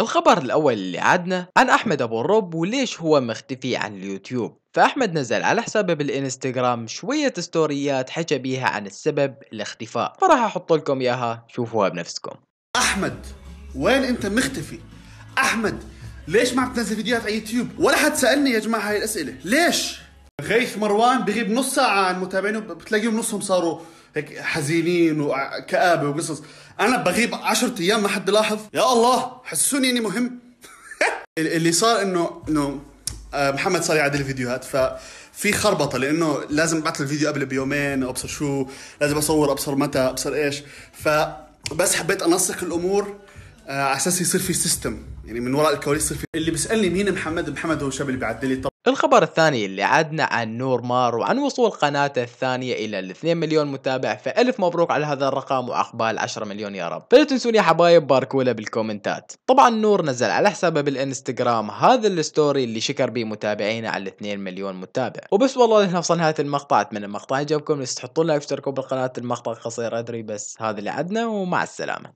الخبر الأول اللي عدنا عن أحمد أبو الرب وليش هو مختفي عن اليوتيوب فأحمد نزل على حسابه بالإنستغرام شوية ستوريات حكى بيها عن السبب الاختفاء فراح أحط لكم إياها شوفوها بنفسكم أحمد وين أنت مختفي؟ أحمد ليش ما عم تنزل فيديوهات على يوتيوب؟ ولا حد سألني يا جماعة هاي الأسئلة ليش؟ غيث مروان بغيب نص ساعه عن متابعينه بتلاقيهم نصهم صاروا هيك حزينين وكابه وقصص انا بغيب 10 ايام ما حد لاحظ يا الله حسوني اني مهم اللي صار انه انه آه، محمد صار يعدل الفيديوهات ففي خربطه لانه لازم ابعث الفيديو قبل بيومين ابصر شو لازم اصور ابصر متى ابصر ايش فبس حبيت انسق الامور آه، على اساس يصير في سيستم يعني من وراء الكواليس يصير في اللي بيسالني مين محمد محمد هو الشاب اللي بيعدل لي الخبر الثاني اللي عدنا عن نور مار وعن وصول قناته الثانية إلى ال 2 مليون متابع فألف مبروك على هذا الرقم وعقبال 10 مليون يا رب فلا تنسون يا حبايب باركولا بالكومنتات طبعا نور نزل على حسابه بالانستغرام هذا الستوري اللي شكر به متابعينا على ال 2 مليون متابع وبس والله لهنا وصلنا نهاية المقطع أتمنى المقطع يعجبكم تحطون لايك واشتركوا بالقناة المقطع قصير أدري بس هذا اللي عدنا ومع السلامة